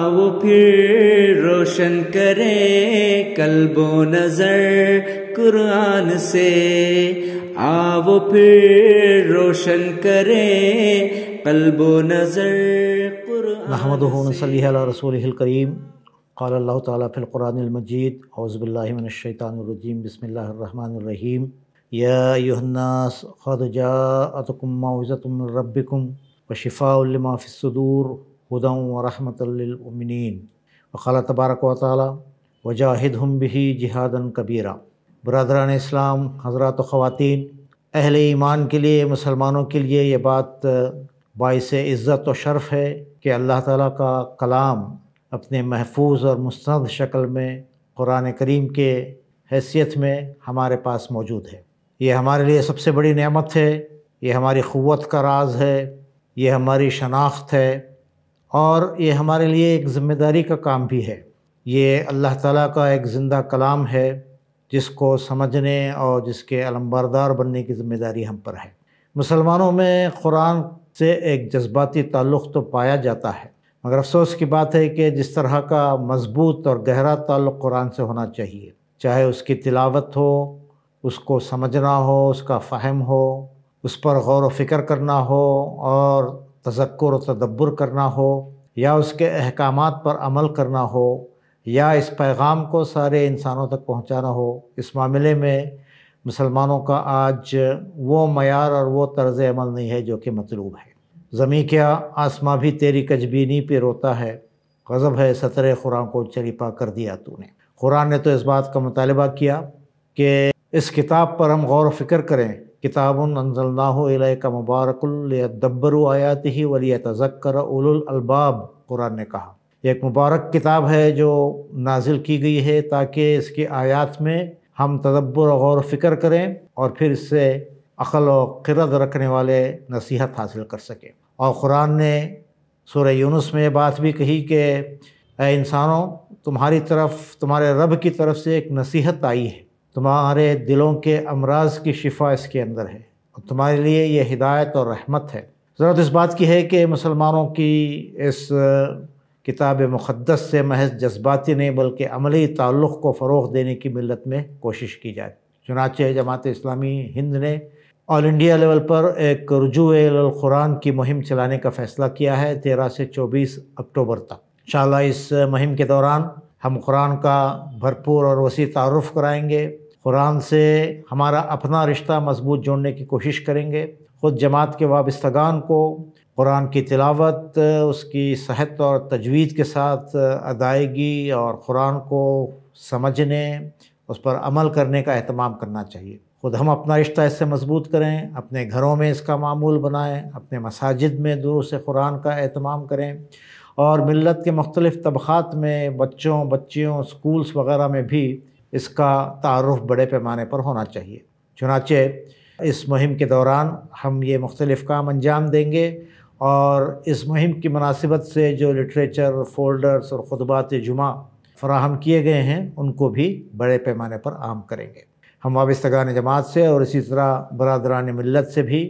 आओ फिर रोशन करें कल्बो नज़र कुरान से आओ फिर रोशन करें कल्बो नज़र محمد هو صلى الله على رسوله الكريم قال الله تعالى في القران المجيد اعوذ بالله من الشيطان الرجيم بسم الله الرحمن الرحيم يا ايها الناس قد جاءتكم موعظه من ربكم وشفاء لما في الصدور हदम वरहमतमिन वक़ाल तबारक वाली वजाहिद हम भी जिहादन कबीरा बरदरान इस्लाम हजरात ख़वान अहल ईमान के लिए मुसलमानों के लिए ये बात बायस इज़्ज़त व शर्फ़ है कि अल्लाह ताला का कलाम अपने महफूज और मुस्ंद शक्ल में क़ुरान करीम के हैसियत में हमारे पास मौजूद है ये हमारे लिए सबसे बड़ी नेमत है ये हमारी क़वत का राज है ये हमारी शनाख्त है और ये हमारे लिए एक ज़िम्मेदारी का काम भी है ये अल्लाह ताला का एक ज़िंदा कलाम है जिसको समझने और जिसके अलमबरदार बनने की ज़िम्मेदारी हम पर है मुसलमानों में कुरान से एक जज्बाती ताल्लुक़ तो पाया जाता है मगर अफसोस की बात है कि जिस तरह का मजबूत और गहरा ताल्लुक़ कुरान से होना चाहिए चाहे उसकी तिलावत हो उसको समझना हो उसका फ़हम हो उस पर गौर व फ़िक्र करना हो और तजक्र तदब्बर करना हो या उसके अहकाम पर अमल करना हो या इस पैगाम को सारे इंसानों तक पहुँचाना हो इस मामले में मुसलमानों का आज वो मैार और वो तर्ज अमल नहीं है जो कि मतलूब है ज़मी क्या आसमां भी तेरी कजबीनी पे रोता है गज़ब है सतर खुरान को चरिपा कर दिया तूने कुरान ने तो इस बात का मुतालबा किया कि इस किताब पर हम गौर फिक्र करें किताबन अनजलनाक मुबारकदब्बर आयात ही वली तजक्कर उलबाब कुरान ने कहा एक मुबारक किताब है जो नाजिल की गई है ताकि इसके आयात में हम तदब्बर और गौर फिक्र करें और फिर इससे अकल और किरद रखने वाले नसीहत हासिल कर सकें और कुरान ने सूर्य यूनुस में ये बात भी कही कि इंसानों तुम्हारी तरफ तुम्हारे रब की तरफ से एक नसीहत आई है तुम्हारे दिलों के अमराज की शिफा इसके अंदर है और तुम्हारे लिए यह हिदायत और रहमत है ज़रूरत इस बात की है कि मुसलमानों की इस किताब मुक़दस से महज जज्बाती नहीं बल्कि अमली ताल्लुक़ को फ़रोग देने की मिलत में कोशिश की जाए चुनाचे जमात इस्लामी हिंद ने ऑल इंडिया लेवल पर एक रजूक़ुरान की मुहिम चलाने का फ़ैसला किया है तेरह से चौबीस अक्टूबर तक इन इस मुहिम के दौरान हम कुरान का भरपूर और वसी तारफ़ कराएंगे कुरान से हमारा अपना रिश्ता मजबूत जोड़ने की कोशिश करेंगे ख़ुद जमात के वाबस्तगान को कुरान की तिलावत उसकी सेहत और तजवीज़ के साथ अदायगी और कुरान को समझने उस पर अमल करने का अहतमाम करना चाहिए ख़ुद हम अपना रिश्ता इससे मजबूत करें अपने घरों में इसका मामूल बनाएं अपने मसाजिद में दूर से कुरान का अहतमाम करें और मिलत के मुख्तलिफ़ तबक़ात में बच्चों बच्चियों स्कूल्स वगैरह में भी इसका तारफ़ बड़े पैमाने पर होना चाहिए चुनाचे इस मुहिम के दौरान हम ये मुख्तलिफ़ काम अंजाम देंगे और इस मुहिम की मुनासिबत से जो लिटरेचर फोल्डर्स और खुतबात जुमा फराहम किए गए हैं उनको भी बड़े पैमाने पर आम करेंगे हम वाबस्तगान जमात से और इसी तरह बरदरान मिलत से भी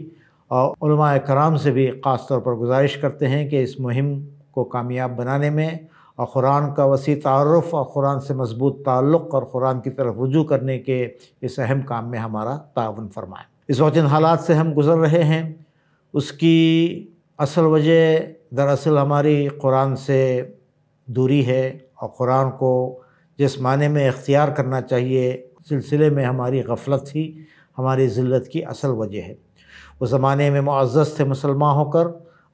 और कराम से भी ख़ास तौर पर गुजारिश करते हैं कि इस मुहिम को कामयाब बनाने में और क़ुरान का वसी तारफ़ और क़ुरान से मजबूत ताल्लुक़ और क़ुरान की तरफ रुजू करने के इस अहम काम में हमारा ताउन फरमाए इस वक्त जिन हालात से हम गुज़र रहे हैं उसकी असल वजह दरअसल हमारी क़ुरान से दूरी है और क़ुरान को जिस माने में इख्तियार करना चाहिए सिलसिले में हमारी गफलत ही हमारी जिलत की असल वजह है उस ज़माने में मुआज़ थे मुसलमान होकर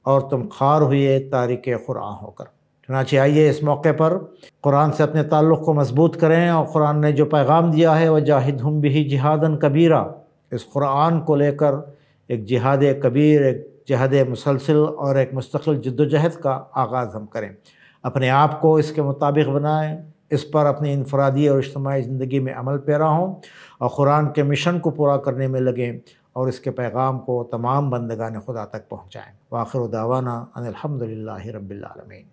और तुम खार हुए तारिक क़ुरान होकर चुनाचे आइए इस मौके पर कुरान से अपने ताल्लुक़ को मजबूत करें और कुरान ने जो पैगाम दिया है वह जाहिद हम भी जिहादन कबीरा इस कुरान को लेकर एक जिहाद कबीर एक जहद मुसलसल और एक मुस्तकिल जद्दोजहद का आगाज़ हम करें अपने आप को इसके मुताबिक बनाएँ इस पर अपनी इनफरादी और इज्तमाही ज़िंदगी में अमल पैरा हों और क़ुरान के मिशन को पूरा करने में लगें और इसके पैगाम को तमाम बंदगा ने खुदा तक पहुँचाएँ वाखिर दावाना अनिलहमदिल्ला रबालमीन